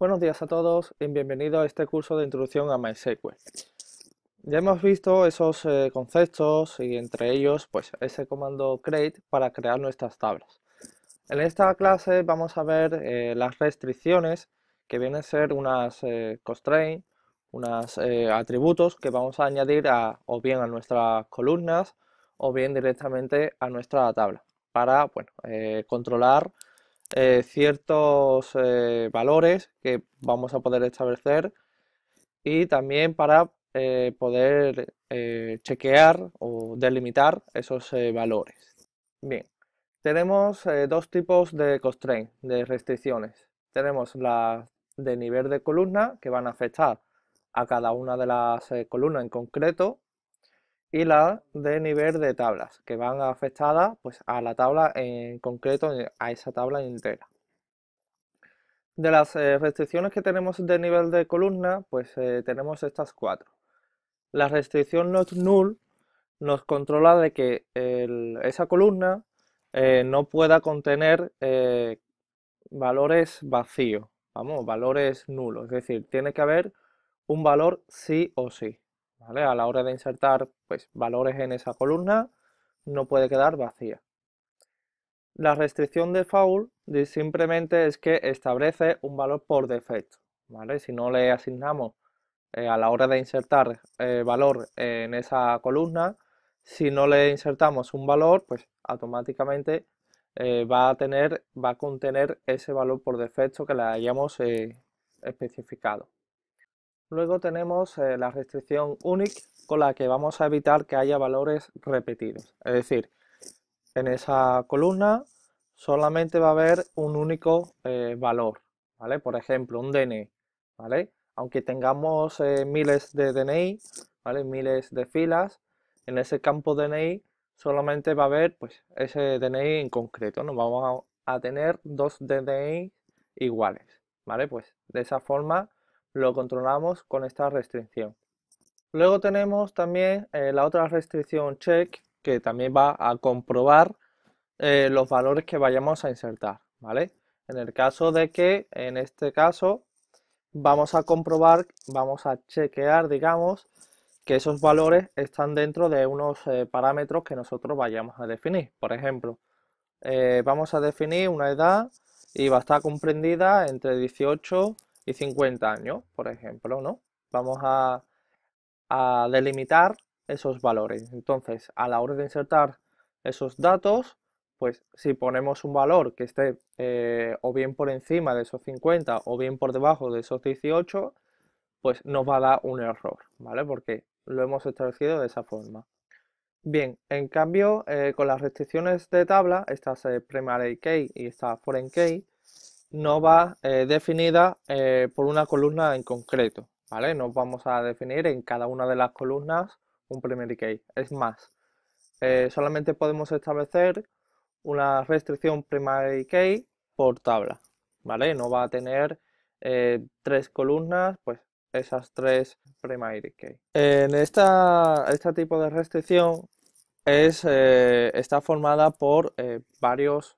Buenos días a todos y bienvenidos a este curso de introducción a MySQL. Ya hemos visto esos eh, conceptos y entre ellos pues ese comando create para crear nuestras tablas. En esta clase vamos a ver eh, las restricciones que vienen a ser unas eh, constraints, unos atributos que vamos a añadir a, o bien a nuestras columnas o bien directamente a nuestra tabla para bueno, controlar eh, ciertos eh, valores que vamos a poder establecer y también para eh, poder chequear o delimitar esos valores. Bien, tenemos dos tipos de constraints, de restricciones. Tenemos las de nivel de columna que van a afectar a cada una de las columnas en concreto y la de nivel de tablas, que van afectadas pues, a la tabla en concreto, eh, a esa tabla entera. De las eh, restricciones que tenemos de nivel de columna, pues eh, tenemos estas cuatro. La restricción not null nos controla de que esa columna no pueda contener valores vacíos, vamos, valores nulos, es decir, tiene que haber un valor sí o sí. A la hora de insertar pues, valores en esa columna, no puede quedar vacía. La restricción de simplemente es que establece un valor por defecto. ¿vale? Si no le asignamos eh, a la hora de insertar eh, valor en esa columna, si no le insertamos un valor, pues automáticamente eh, va, a tener, va a contener ese valor por defecto que le hayamos especificado. Luego tenemos eh, la restricción UNIC con la que vamos a evitar que haya valores repetidos. Es decir, en esa columna solamente va a haber un único eh, valor, ¿vale? Por ejemplo, un DNI, ¿vale? Aunque tengamos eh, miles de DNI, ¿vale? Miles de filas, en ese campo DNI solamente va a haber pues, ese DNI en concreto, no vamos a, tener dos DNI iguales, ¿vale? Pues de esa forma lo controlamos con esta restricción. Luego tenemos también eh, la otra restricción check que también va a comprobar eh, los valores que vayamos a insertar, ¿vale? En el caso de que, en este caso, vamos a comprobar, vamos a chequear, digamos, que esos valores están dentro de unos eh, parámetros que nosotros vayamos a definir. Por ejemplo, vamos a definir una edad y va a estar comprendida entre 18 y 50 años, por ejemplo, ¿no? Vamos a, delimitar esos valores. Entonces, a la hora de insertar esos datos, pues si ponemos un valor que esté eh, o bien por encima de esos 50 o bien por debajo de esos 18, pues nos va a dar un error, ¿vale? Porque lo hemos establecido de esa forma. Bien, en cambio, eh, con las restricciones de tabla, estas primary key y esta foreign key, no va eh, definida eh, por una columna en concreto, ¿vale? No vamos a definir en cada una de las columnas un primary key. Es más, eh, solamente podemos establecer una restricción primary key por tabla, ¿vale? No va a tener tres columnas, pues esas tres primary key. En esta, este tipo de restricción es, está formada por varios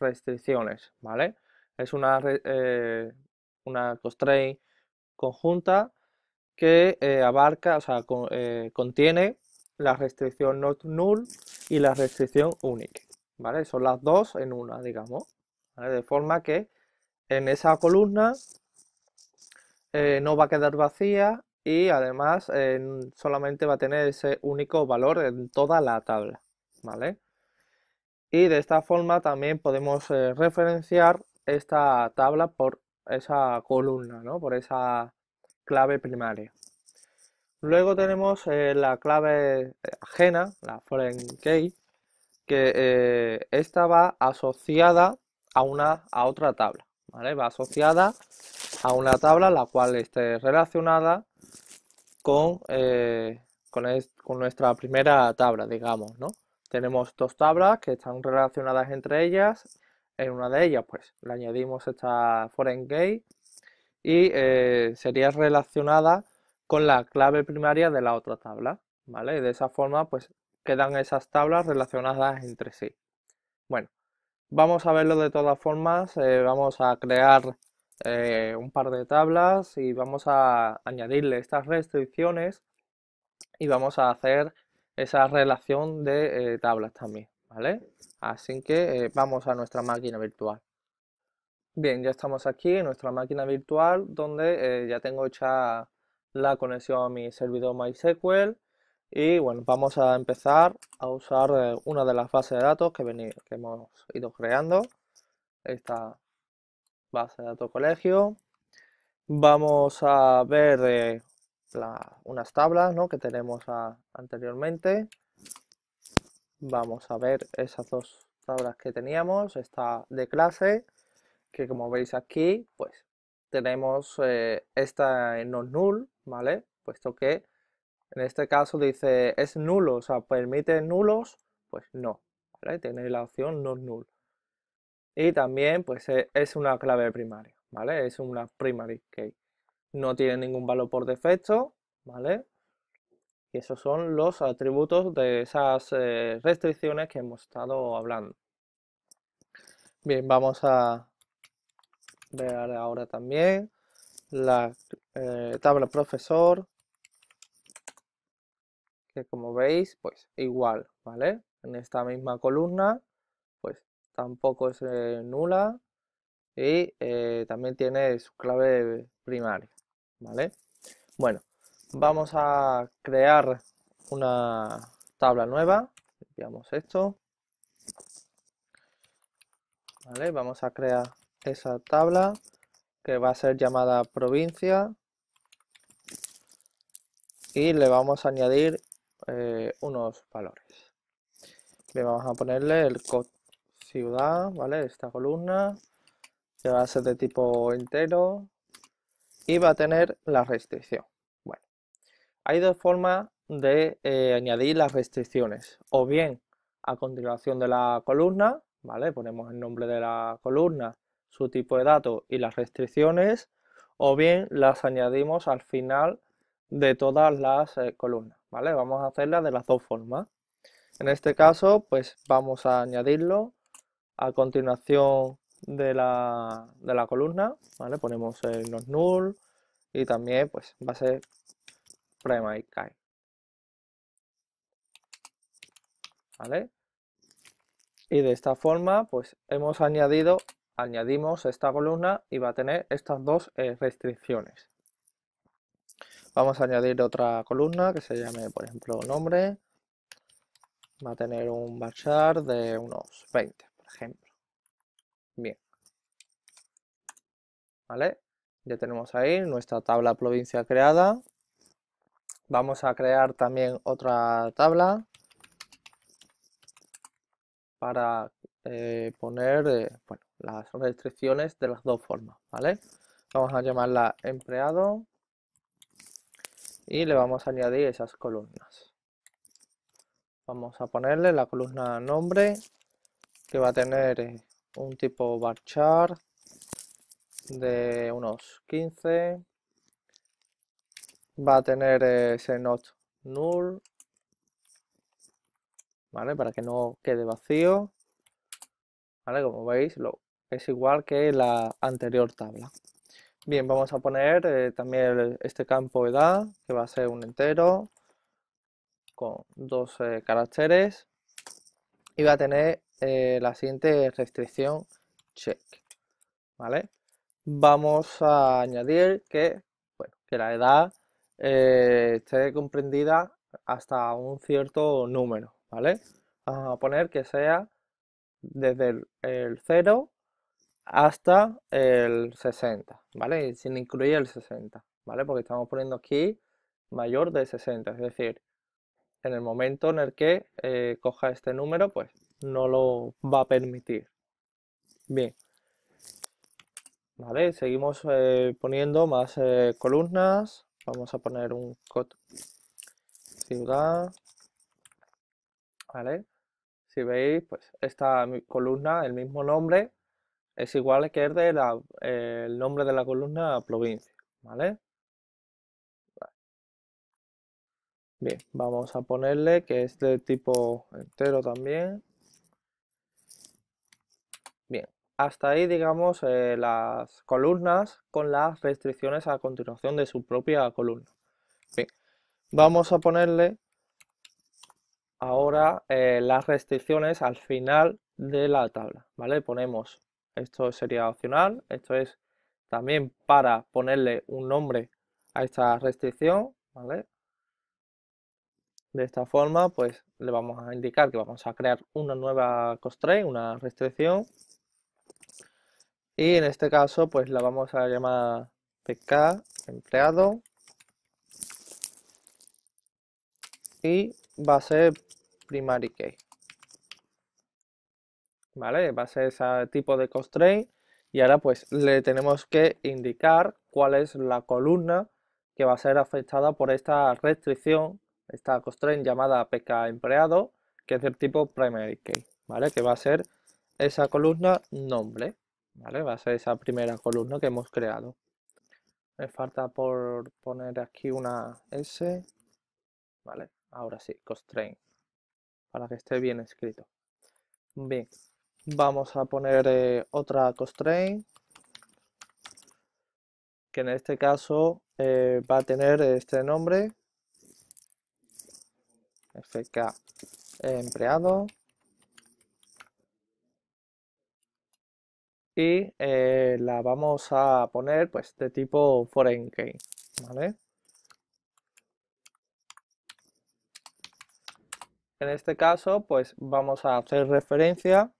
restricciones, ¿vale? Es una, eh, una constraint conjunta que eh, abarca, o sea, eh, contiene la restricción not null y la restricción unique, ¿vale? Son las dos en una, digamos, De forma que en esa columna no va a quedar vacía y además solamente va a tener ese único valor en toda la tabla, ¿vale? y de esta forma también podemos eh, referenciar esta tabla por esa columna, ¿no? por esa clave primaria. Luego tenemos eh, la clave eh, ajena, la foreign key, que esta va asociada a, una, a otra tabla, ¿vale? va asociada a una tabla la cual esté relacionada con, con nuestra primera tabla, digamos, ¿no? Tenemos dos tablas que están relacionadas entre ellas. En una de ellas, pues, le añadimos esta foreign key y eh, sería relacionada con la clave primaria de la otra tabla, ¿vale? Y de esa forma, pues, quedan esas tablas relacionadas entre sí. Bueno, vamos a verlo de todas formas. Eh, vamos a crear eh, un par de tablas y vamos a añadirle estas restricciones y vamos a hacer esa relación de eh, tablas también, ¿vale? Así que eh, vamos a nuestra máquina virtual. Bien, ya estamos aquí en nuestra máquina virtual donde eh, ya tengo hecha la conexión a mi servidor MySQL y bueno, vamos a empezar a usar una de las bases de datos que, que hemos ido creando, esta base de datos colegio. Vamos a ver unas tablas ¿no? que tenemos anteriormente. Vamos a ver esas dos tablas que teníamos, esta de clase, que como veis aquí, pues tenemos eh, esta en non null, ¿vale? Puesto que en este caso dice es nulo, o sea, permite nulos, pues no, ¿vale? Tenéis la opción no null. Y también, pues eh, es una clave primaria, ¿vale? Es una primary key no tiene ningún valor por defecto, ¿vale? Y esos son los atributos de esas eh, restricciones que hemos estado hablando. Bien, vamos a ver ahora también la eh, tabla profesor, que como veis, pues igual, ¿vale? En esta misma columna, pues tampoco es nula y eh, también tiene su clave primaria. ¿vale? Bueno, vamos a crear una tabla nueva, esto, Vamos a crear esa tabla que va a ser llamada provincia y le vamos a añadir eh, unos valores. Le vamos a ponerle el ciudad, ¿vale? Esta columna que va a ser de tipo entero, y va a tener la restricción. Bueno, hay dos formas de eh, añadir las restricciones, o bien a continuación de la columna, ¿vale? Ponemos el nombre de la columna, su tipo de datos y las restricciones, o bien las añadimos al final de todas las eh, columnas, ¿vale? Vamos a hacerlas de las dos formas. En este caso, pues vamos a añadirlo a continuación de la, columna, ¿vale? Ponemos el null y también pues va a ser primary key. ¿Vale? Y de esta forma, pues hemos añadido, añadimos esta columna y va a tener estas dos eh, restricciones. Vamos a añadir otra columna que se llame, por ejemplo, nombre. Va a tener un bachar de unos 20, por ejemplo. Bien. ¿Vale? Ya tenemos ahí nuestra tabla provincia creada. Vamos a crear también otra tabla para eh, poner eh, bueno, las restricciones de las dos formas, ¿vale? Vamos a llamarla empleado y le vamos a añadir esas columnas. Vamos a ponerle la columna nombre que va a tener eh, un tipo bar de unos 15 va a tener eh, ese not null ¿vale? para que no quede vacío ¿vale? como veis lo, es igual que la anterior tabla bien vamos a poner eh, también este campo edad que va a ser un entero con dos eh, caracteres y va a tener eh, la siguiente restricción check. ¿Vale? Vamos a añadir que, bueno, que la edad eh, esté comprendida hasta un cierto número. ¿Vale? Vamos a poner que sea desde el, 0 hasta el 60, ¿vale? sin incluir el 60, ¿vale? Porque estamos poniendo aquí mayor de 60, es decir, en el momento en el que eh, coja este número, pues no lo va a permitir. Bien. Vale, seguimos eh, poniendo más eh, columnas. Vamos a poner un cot ciudad. Vale. Si veis, pues esta columna, el mismo nombre, es igual que el, de eh, el nombre de la columna provincia. ¿Vale? Bien, vamos a ponerle que es de tipo entero también. Hasta ahí, digamos, eh, las columnas con las restricciones a continuación de su propia columna. Bien. Vamos a ponerle ahora eh, las restricciones al final de la tabla, ¿vale? Ponemos, esto sería opcional, esto es también para ponerle un nombre a esta restricción, ¿vale? De esta forma, pues le vamos a indicar que vamos a crear una nueva constraint, una restricción, y en este caso, pues la vamos a llamar pk empleado. Y va a ser primary key. ¿Vale? Va a ser ese tipo de constraint. Y ahora pues le tenemos que indicar cuál es la columna que va a ser afectada por esta restricción, esta constraint llamada pk empleado, que es del tipo primary key, ¿vale? Que va a ser esa columna nombre. ¿vale? Va a ser esa primera columna que hemos creado. Me falta por poner aquí una S, ¿vale? Ahora sí, constraint, para que esté bien escrito. Bien, vamos a poner eh, otra constraint, que en este caso eh, va a tener este nombre, fk empleado, y eh, la vamos a poner pues de tipo foreign key, En este caso pues vamos a hacer referencia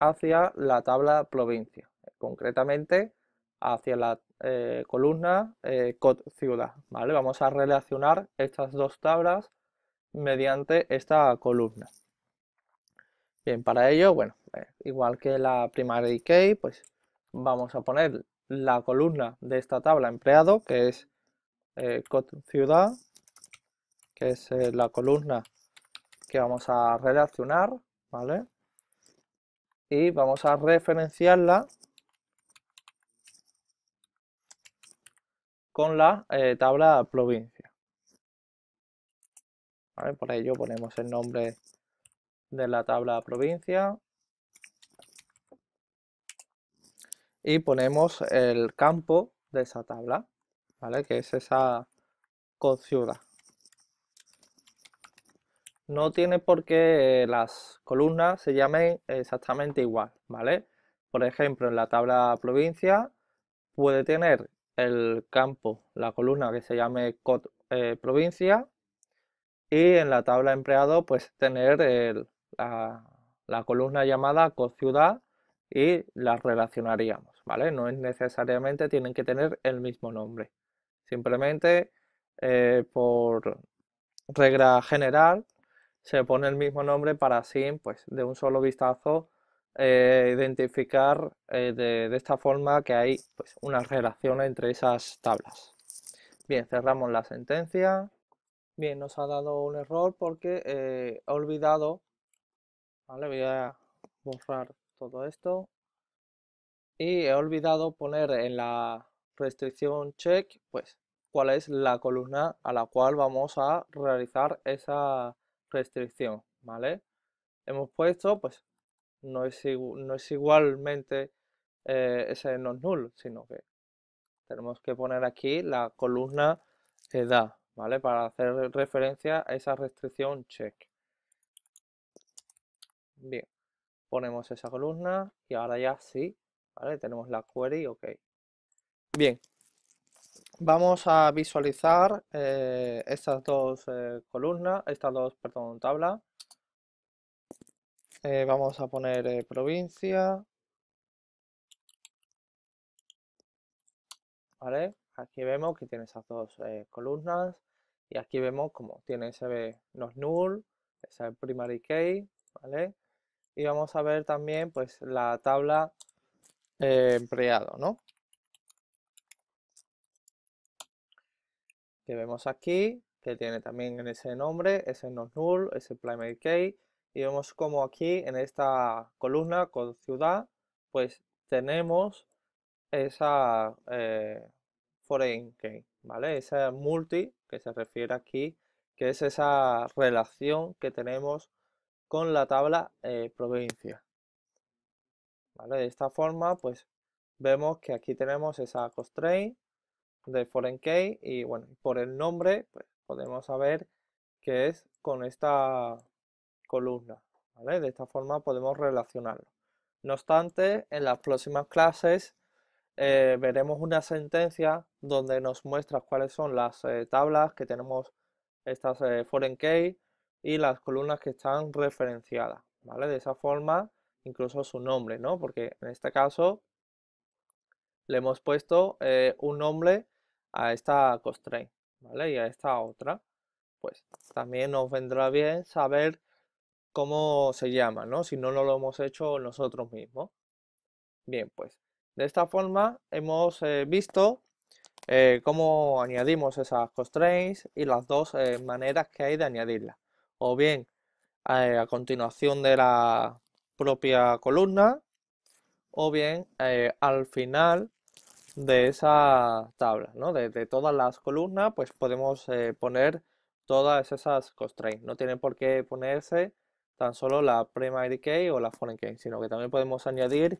hacia la tabla provincia, concretamente hacia la eh, columna eh, ciudad, ¿vale? Vamos a relacionar estas dos tablas mediante esta columna. Bien, para ello, bueno, eh, igual que la primary key, pues vamos a poner la columna de esta tabla empleado, que es eh, ciudad, que es eh, la columna que vamos a relacionar, ¿vale? Y vamos a referenciarla con la tabla provincia. ¿Vale? Por ello ponemos el nombre de la tabla provincia y ponemos el campo de esa tabla, ¿vale? Que es esa conciudad. No tiene por qué las columnas se llamen exactamente igual, ¿vale? Por ejemplo, en la tabla provincia puede tener el campo, la columna que se llame eh, provincia y en la tabla empleado pues tener el, la, columna llamada ciudad y las relacionaríamos, ¿vale? No es necesariamente tienen que tener el mismo nombre. Simplemente eh, por regla general se pone el mismo nombre para así, pues de un solo vistazo, eh, identificar eh, de, esta forma que hay pues, una relación entre esas tablas. Bien, cerramos la sentencia. Bien, nos ha dado un error porque ha olvidado Vale, voy a borrar todo esto. Y he olvidado poner en la restricción check, pues, cuál es la columna a la cual vamos a realizar esa restricción, ¿vale? Hemos puesto, pues, no es, igualmente eh, ese no null, sino que tenemos que poner aquí la columna edad, ¿vale? Para hacer referencia a esa restricción check. Bien, ponemos esa columna y ahora ya sí, ¿vale? Tenemos la query, ok. Bien, vamos a visualizar eh, estas dos eh, columnas, estas dos, perdón, tablas. Eh, vamos a poner provincia. ¿Vale? Aquí vemos que tiene esas dos columnas y aquí vemos como tiene, SB no nos null, esa primary key, ¿vale? y vamos a ver también pues la tabla eh, empleado, ¿no? Que vemos aquí, que tiene también ese nombre, ese no null, ese primary key, y vemos como aquí en esta columna con ciudad, pues tenemos esa eh, foreign key, ¿vale? Esa multi que se refiere aquí, que es esa relación que tenemos con la tabla eh, provincia. ¿Vale? De esta forma, pues vemos que aquí tenemos esa constraint de foreign key y bueno, por el nombre pues, podemos saber que es con esta columna. De esta forma podemos relacionarlo. No obstante, en las próximas clases eh, veremos una sentencia donde nos muestra cuáles son las eh, tablas que tenemos estas foreign key y las columnas que están referenciadas, ¿vale? De esa forma, incluso su nombre, ¿no? Porque en este caso le hemos puesto eh, un nombre a esta constraint, ¿vale? Y a esta otra, pues también nos vendrá bien saber cómo se llama, ¿no? Si no, no lo hemos hecho nosotros mismos. Bien, pues de esta forma hemos eh, visto eh, cómo añadimos esas constraints y las dos maneras que hay de añadirlas o bien eh, a continuación de la propia columna o bien eh, al final de esa tabla, ¿no? De, todas las columnas, pues podemos eh, poner todas esas constraints. No tienen por qué ponerse tan solo la primary key o la foreign key, sino que también podemos añadir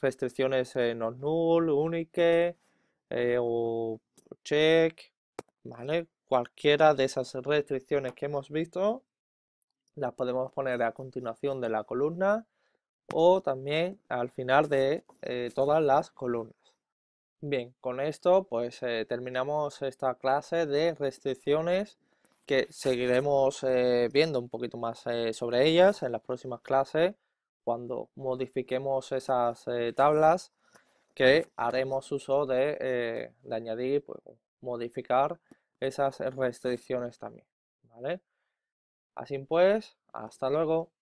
restricciones en no null, unique o check, ¿vale? Cualquiera de esas restricciones que hemos visto las podemos poner a continuación de la columna o también al final de eh, todas las columnas. Bien, con esto pues eh, terminamos esta clase de restricciones que seguiremos eh, viendo un poquito más sobre ellas en las próximas clases cuando modifiquemos esas tablas que haremos uso de, añadir, pues, modificar esas restricciones también, ¿vale? Así pues, hasta luego.